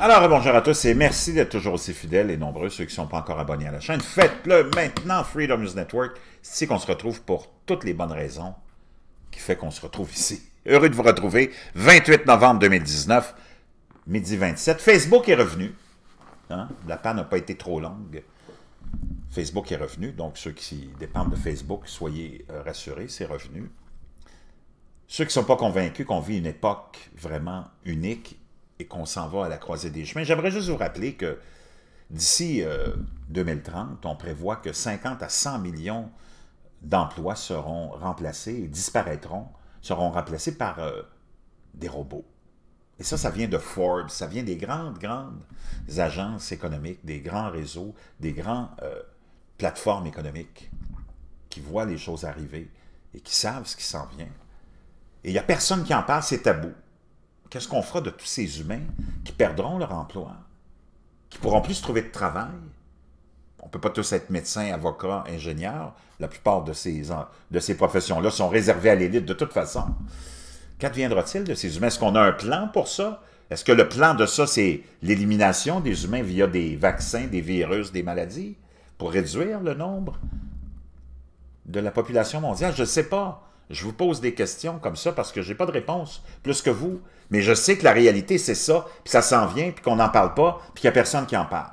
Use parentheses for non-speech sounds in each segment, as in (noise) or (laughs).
Alors, bonjour à tous et merci d'être toujours aussi fidèles et nombreux. Ceux qui ne sont pas encore abonnés à la chaîne, faites-le maintenant, Freedom News Network. C'est qu'on se retrouve pour toutes les bonnes raisons qui fait qu'on se retrouve ici. (laughs) Heureux de vous retrouver. 28 novembre 2019, midi 27. Facebook est revenu. Hein? La panne n'a pas été trop longue. Facebook est revenu, donc ceux qui dépendent de Facebook, soyez euh, rassurés, c'est revenu. Ceux qui ne sont pas convaincus qu'on vit une époque vraiment unique et qu'on s'en va à la croisée des chemins. J'aimerais juste vous rappeler que d'ici 2030, euh, on prévoit que 50 à 100 millions d'emplois seront remplacés disparaîtront, seront remplacés par euh, des robots. Et ça, ça vient de Forbes, ça vient des grandes, grandes agences économiques, des grands réseaux, des grandes euh, plateformes économiques qui voient les choses arriver et qui savent ce qui s'en vient. Et il n'y a personne qui en parle, c'est tabou. Qu'est-ce qu'on fera de tous ces humains qui perdront leur emploi, qui pourront plus trouver de travail? On ne peut pas tous être médecins, avocats, ingénieurs. La plupart de ces, de ces professions-là sont réservées à l'élite de toute façon. Qu'adviendra-t-il de ces humains? Est-ce qu'on a un plan pour ça? Est-ce que le plan de ça, c'est l'élimination des humains via des vaccins, des virus, des maladies, pour réduire le nombre de la population mondiale? Je ne sais pas. Je vous pose des questions comme ça parce que je j'ai pas de réponse, plus que vous. Mais je sais que la réalité, c'est ça, puis ça s'en vient, puis qu'on n'en parle pas, puis qu'il n'y a personne qui en parle.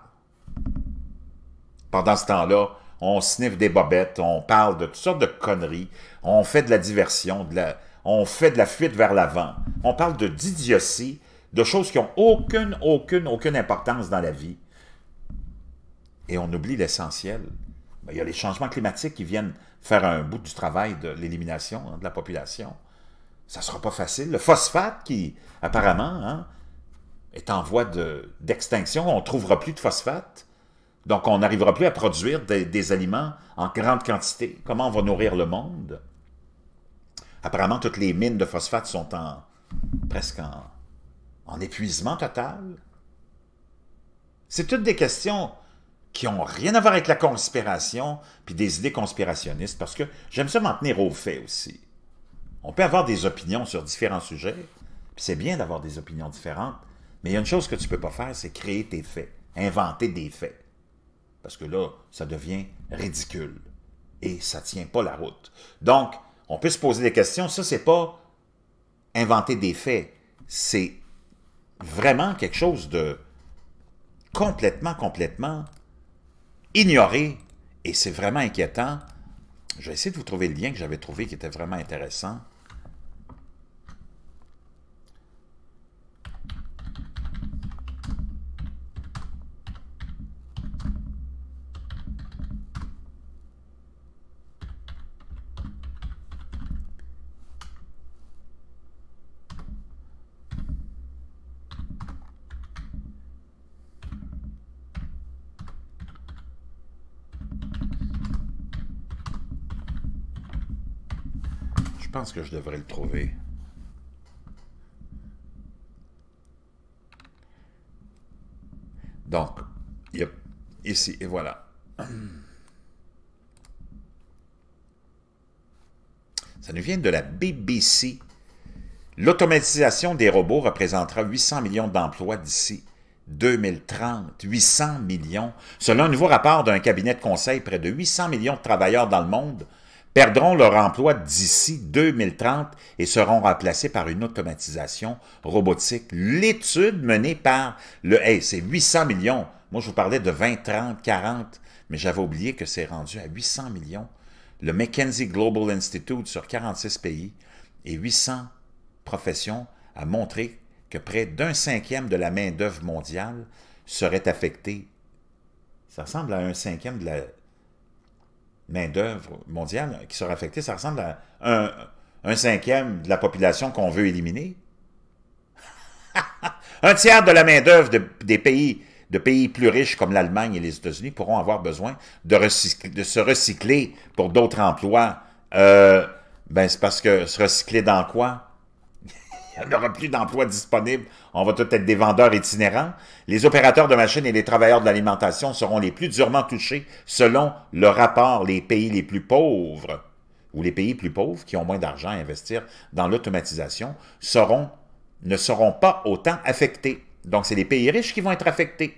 Pendant ce temps-là, on sniffe des bobettes, on parle de toutes sortes de conneries, on fait de la diversion, de la, on fait de la fuite vers l'avant. On parle de d'idiotie, de choses qui n'ont aucune, aucune, aucune importance dans la vie. Et on oublie l'essentiel. Ben, il y a les changements climatiques qui viennent faire un bout du travail de l'élimination hein, de la population. Ça ne sera pas facile. Le phosphate qui, apparemment, hein, est en voie d'extinction. on ne trouvera plus de phosphate. Donc, on n'arrivera plus à produire des, aliments en grande quantité. Comment on va nourrir le monde? Apparemment, toutes les mines de phosphate sont en, presque en épuisement total. C'est toutes des questions qui n'ont rien à voir avec la conspiration, puis des idées conspirationnistes, parce que j'aime ça m'en tenir aux faits aussi. On peut avoir des opinions sur différents sujets, puis c'est bien d'avoir des opinions différentes, mais il y a une chose que tu ne peux pas faire, c'est créer tes faits, inventer des faits. Parce que là, ça devient ridicule et ça ne tient pas la route. Donc, on peut se poser des questions. Ça, n'est pas inventer des faits. C'est vraiment quelque chose de complètement, complètement ignoré. Et c'est vraiment inquiétant. Je vais essayer de vous trouver le lien que j'avais trouvé qui était vraiment intéressant. pense que je devrais le trouver. Donc, il y a ici, et voilà. Ça nous vient de la BBC. L'automatisation des robots représentera 800 millions d'emplois d'ici 2030. 800 millions. Selon un nouveau rapport d'un cabinet de conseil, près de 800 millions de travailleurs dans le monde perdront leur emploi d'ici 2030 et seront remplacés par une automatisation robotique. L'étude menée par le... Hey, c'est 800 millions. Moi, je vous parlais de 20, 30, 40, mais j'avais oublié que c'est rendu à 800 millions. Le McKenzie Global Institute sur 46 pays et 800 professions a montré que près d'un cinquième de la main-d'œuvre mondiale serait affectée. Ça ressemble à un cinquième de la, main-d'œuvre mondiale qui sera affectée, ça ressemble à un, cinquième de la population qu'on veut éliminer. (laughs) un tiers de la main-d'œuvre de, des pays, de pays plus riches comme l'Allemagne et les États-Unis pourront avoir besoin de, se recycler pour d'autres emplois. Euh, ben, c'est parce que se recycler dans quoi? (laughs) il n'y aura plus d'emplois disponibles. On va tous être des vendeurs itinérants. Les opérateurs de machines et les travailleurs de l'alimentation seront les plus durement touchés selon le rapport les pays les plus pauvres ou les pays plus pauvres qui ont moins d'argent à investir dans l'automatisation ne seront pas autant affectés. Donc, c'est les pays riches qui vont être affectés.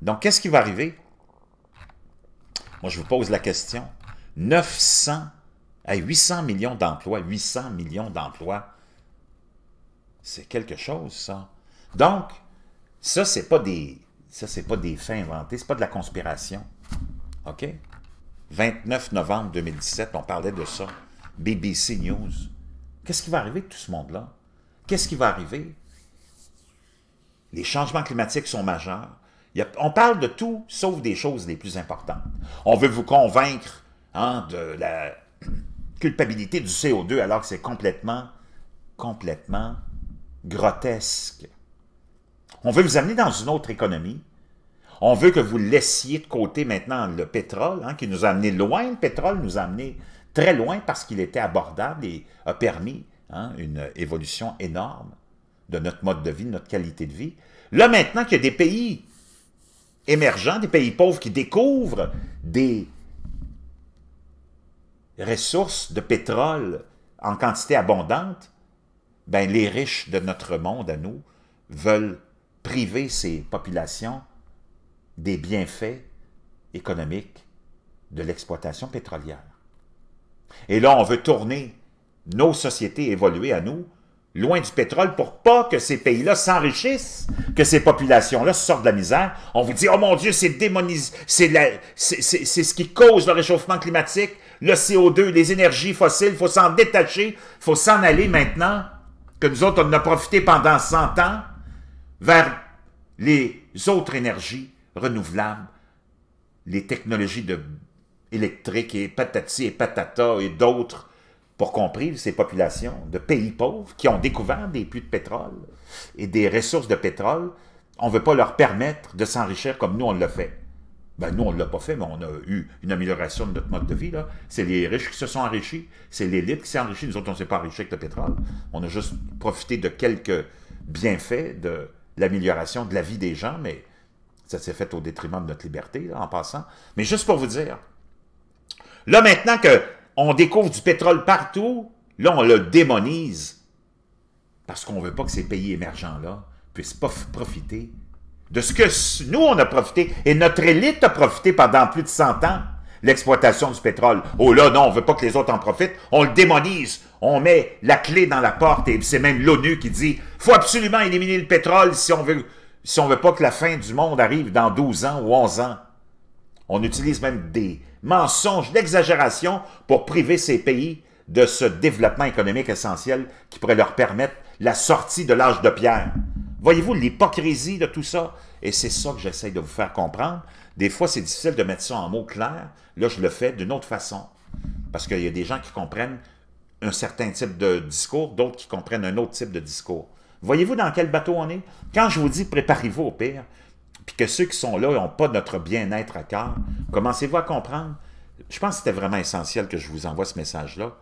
Donc, qu'est-ce qui va arriver? Moi, je vous pose la question. 900 à 800 millions d'emplois, 800 millions d'emplois c'est quelque chose, ça. Donc, ça, c'est pas des... Ça, c'est pas des fins inventés c'est pas de la conspiration. OK? 29 novembre 2017, on parlait de ça. BBC News. Qu'est-ce qui va arriver de tout ce monde-là? Qu'est-ce qui va arriver? Les changements climatiques sont majeurs. on parle de tout sauf des choses les plus importantes. On veut vous convaincre hein, de la (clears throat) culpabilité du CO2 alors que c'est complètement, complètement grotesque. On veut vous amener dans une autre économie. On veut que vous laissiez de côté maintenant le pétrole, hein, qui nous a amené loin. Le pétrole nous a amenés très loin parce qu'il était abordable et a permis hein, une évolution énorme de notre mode de vie, de notre qualité de vie. Là, maintenant qu'il y a des pays émergents, des pays pauvres qui découvrent des ressources de pétrole en quantité abondante, ben, les riches de notre monde à nous veulent priver ces populations des bienfaits économiques de l'exploitation pétrolière. Et là, on veut tourner nos sociétés évoluer à nous, loin du pétrole, pour pas que ces pays-là s'enrichissent, que ces populations-là sortent de la misère. On vous dit, oh mon Dieu, c'est démonisé, c'est ce qui cause le réchauffement climatique, le CO2, les énergies fossiles, faut s'en détacher, faut s'en aller maintenant que nous autres, on a profité pendant 100 ans vers les autres énergies renouvelables, les technologies de électriques et patati et patata et d'autres pour comprendre ces populations de pays pauvres qui ont découvert des puits de pétrole et des ressources de pétrole, on ne veut pas leur permettre de s'enrichir comme nous on le fait. Ben, nous, on ne l'a pas fait, mais on a eu une amélioration de notre mode de vie. C'est les riches qui se sont enrichis, c'est l'élite qui s'est enrichie. Nous autres, on ne s'est pas enrichis avec le pétrole. On a juste profité de quelques bienfaits de l'amélioration de la vie des gens, mais ça s'est fait au détriment de notre liberté, en passant. Mais juste pour vous dire, là maintenant qu'on découvre du pétrole partout, là on le démonise parce qu'on ne veut pas que ces pays émergents-là puissent profiter de ce que nous, on a profité, et notre élite a profité pendant plus de 100 ans, l'exploitation du pétrole. Oh là, non, on veut pas que les autres en profitent, on le démonise, on met la clé dans la porte, et c'est même l'ONU qui dit « faut absolument éliminer le pétrole si on veut si on veut pas que la fin du monde arrive dans 12 ans ou 11 ans. » On utilise même des mensonges d'exagération pour priver ces pays de ce développement économique essentiel qui pourrait leur permettre la sortie de l'âge de pierre. Voyez-vous l'hypocrisie de tout ça? Et c'est ça que j'essaie de vous faire comprendre. Des fois, c'est difficile de mettre ça en mots clairs. Là, je le fais d'une autre façon. Parce qu'il y a des gens qui comprennent un certain type de discours, d'autres qui comprennent un autre type de discours. Voyez-vous dans quel bateau on est? Quand je vous dis préparez-vous au pire, puis que ceux qui sont là n'ont pas notre bien-être à cœur, commencez-vous à comprendre. Je pense que c'était vraiment essentiel que je vous envoie ce message-là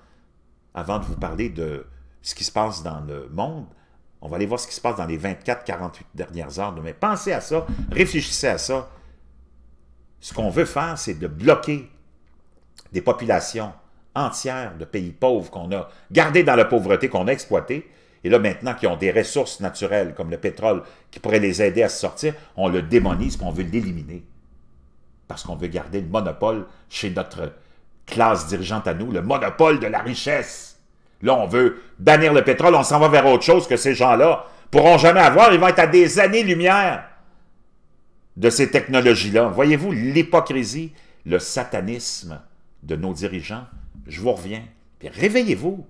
avant de vous parler de ce qui se passe dans le monde, on va aller voir ce qui se passe dans les 24-48 dernières heures. Mais pensez à ça, réfléchissez à ça. Ce qu'on veut faire, c'est de bloquer des populations entières de pays pauvres qu'on a gardées dans la pauvreté, qu'on a exploitées, Et là, maintenant qui ont des ressources naturelles comme le pétrole qui pourraient les aider à se sortir, on le démonise on veut l'éliminer. Parce qu'on veut garder le monopole chez notre classe dirigeante à nous, le monopole de la richesse. Là, on veut bannir le pétrole, on s'en va vers autre chose que ces gens-là pourront jamais avoir. Ils vont être à des années-lumière de ces technologies-là. Voyez-vous l'hypocrisie, le satanisme de nos dirigeants? Je vous reviens. Puis réveillez-vous.